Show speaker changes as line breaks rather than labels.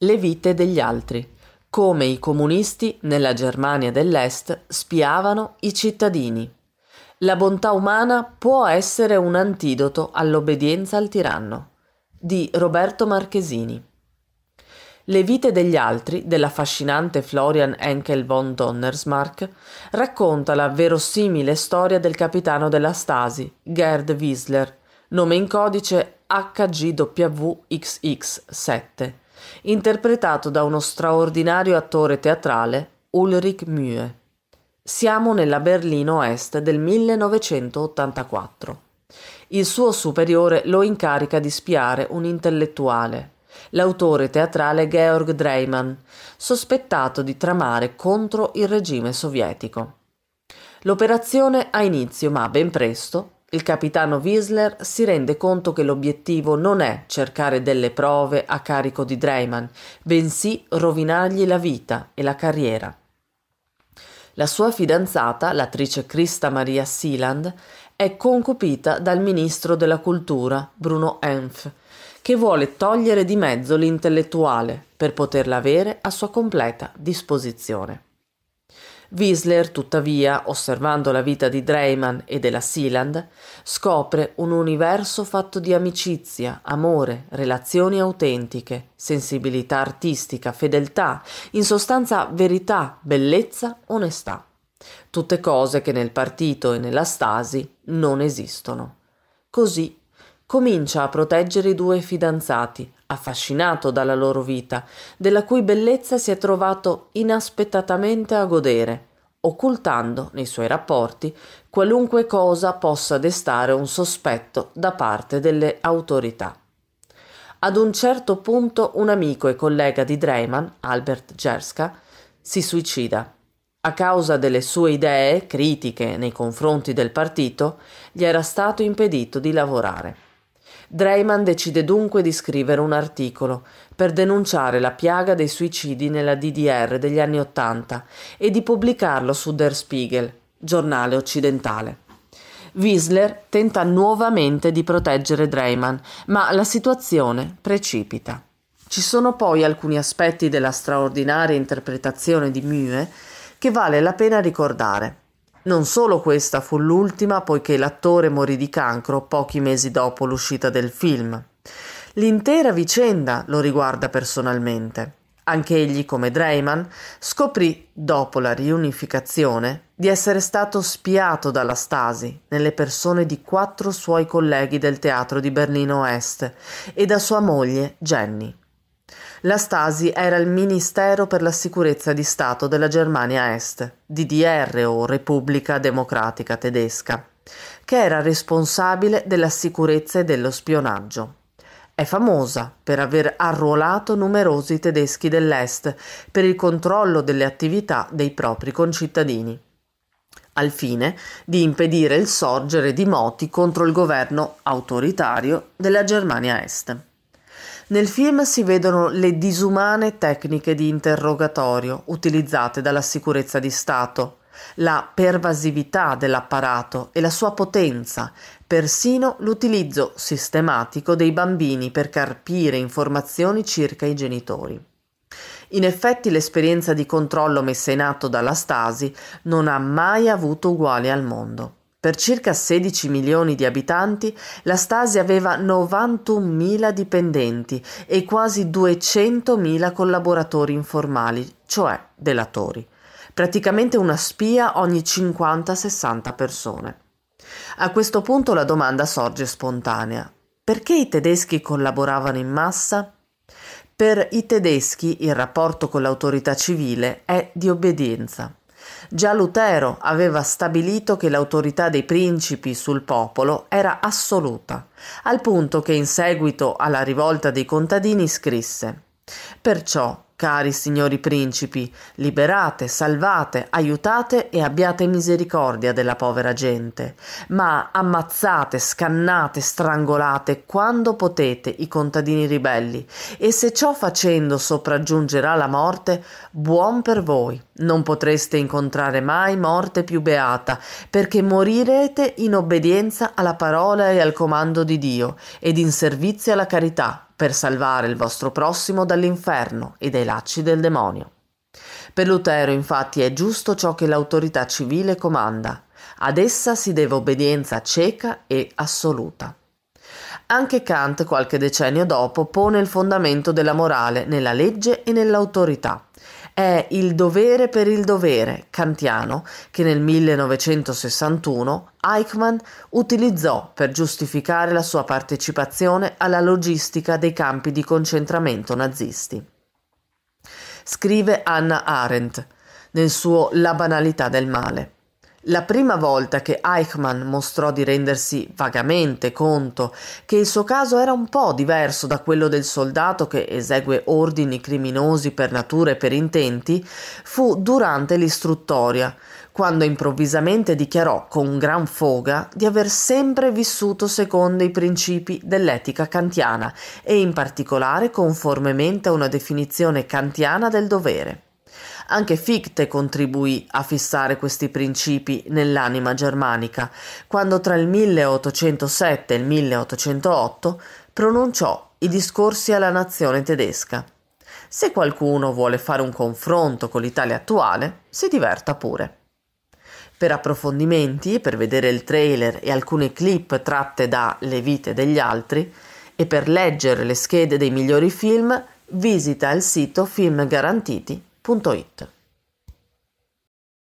le vite degli altri, come i comunisti nella Germania dell'Est spiavano i cittadini. La bontà umana può essere un antidoto all'obbedienza al tiranno. Di Roberto Marchesini. Le vite degli altri dell'affascinante Florian Enkel von Donnersmarck racconta la verosimile storia del capitano della Stasi, Gerd Wiesler, nome in codice HGWXX7, interpretato da uno straordinario attore teatrale, Ulrich Mühe. Siamo nella Berlino Est del 1984. Il suo superiore lo incarica di spiare un intellettuale, l'autore teatrale Georg Dreyman, sospettato di tramare contro il regime sovietico. L'operazione ha inizio, ma ben presto il capitano Wiesler si rende conto che l'obiettivo non è cercare delle prove a carico di Dreyman, bensì rovinargli la vita e la carriera. La sua fidanzata, l'attrice Christa Maria Sealand, è concupita dal ministro della cultura, Bruno Enf, che vuole togliere di mezzo l'intellettuale per poterla avere a sua completa disposizione. Wiesler, tuttavia, osservando la vita di Dreyman e della Sealand, scopre un universo fatto di amicizia, amore, relazioni autentiche, sensibilità artistica, fedeltà, in sostanza verità, bellezza, onestà. Tutte cose che nel partito e nella Stasi non esistono. Così comincia a proteggere i due fidanzati, affascinato dalla loro vita, della cui bellezza si è trovato inaspettatamente a godere, occultando nei suoi rapporti qualunque cosa possa destare un sospetto da parte delle autorità. Ad un certo punto un amico e collega di Dreyman, Albert Gerska, si suicida. A causa delle sue idee critiche nei confronti del partito, gli era stato impedito di lavorare. Dreyman decide dunque di scrivere un articolo per denunciare la piaga dei suicidi nella DDR degli anni Ottanta e di pubblicarlo su Der Spiegel, giornale occidentale. Wiesler tenta nuovamente di proteggere Dreyman, ma la situazione precipita. Ci sono poi alcuni aspetti della straordinaria interpretazione di Mue che vale la pena ricordare. Non solo questa fu l'ultima, poiché l'attore morì di cancro pochi mesi dopo l'uscita del film. L'intera vicenda lo riguarda personalmente. Anche egli, come Dreyman, scoprì, dopo la riunificazione, di essere stato spiato dalla Stasi nelle persone di quattro suoi colleghi del teatro di Berlino Est e da sua moglie Jenny. La Stasi era il Ministero per la Sicurezza di Stato della Germania Est, DDR o Repubblica Democratica Tedesca, che era responsabile della sicurezza e dello spionaggio. È famosa per aver arruolato numerosi tedeschi dell'Est per il controllo delle attività dei propri concittadini al fine di impedire il sorgere di moti contro il governo autoritario della Germania Est. Nel film si vedono le disumane tecniche di interrogatorio utilizzate dalla sicurezza di Stato, la pervasività dell'apparato e la sua potenza, persino l'utilizzo sistematico dei bambini per carpire informazioni circa i genitori. In effetti l'esperienza di controllo messa in atto dalla Stasi non ha mai avuto uguali al mondo. Per circa 16 milioni di abitanti, la Stasi aveva 91.000 dipendenti e quasi 200.000 collaboratori informali, cioè delatori. Praticamente una spia ogni 50-60 persone. A questo punto la domanda sorge spontanea. Perché i tedeschi collaboravano in massa? Per i tedeschi il rapporto con l'autorità civile è di obbedienza. Già Lutero aveva stabilito che l'autorità dei principi sul popolo era assoluta, al punto che in seguito alla rivolta dei contadini scrisse Perciò Cari signori principi, liberate, salvate, aiutate e abbiate misericordia della povera gente, ma ammazzate, scannate, strangolate quando potete i contadini ribelli e se ciò facendo sopraggiungerà la morte, buon per voi. Non potreste incontrare mai morte più beata, perché morirete in obbedienza alla parola e al comando di Dio ed in servizio alla carità per salvare il vostro prossimo dall'inferno e dai lacci del demonio. Per Lutero infatti è giusto ciò che l'autorità civile comanda, ad essa si deve obbedienza cieca e assoluta. Anche Kant, qualche decennio dopo, pone il fondamento della morale nella legge e nell'autorità è Il dovere per il dovere kantiano che nel 1961 Eichmann utilizzò per giustificare la sua partecipazione alla logistica dei campi di concentramento nazisti. Scrive Anna Arendt nel suo La banalità del male. La prima volta che Eichmann mostrò di rendersi vagamente conto che il suo caso era un po' diverso da quello del soldato che esegue ordini criminosi per natura e per intenti, fu durante l'istruttoria, quando improvvisamente dichiarò con gran foga di aver sempre vissuto secondo i principi dell'etica kantiana e in particolare conformemente a una definizione kantiana del dovere. Anche Fichte contribuì a fissare questi principi nell'anima germanica, quando tra il 1807 e il 1808 pronunciò i discorsi alla nazione tedesca. Se qualcuno vuole fare un confronto con l'Italia attuale, si diverta pure. Per approfondimenti per vedere il trailer e alcune clip tratte da Le vite degli altri e per leggere le schede dei migliori film, visita il sito Film Garantiti www.radioradioradio.it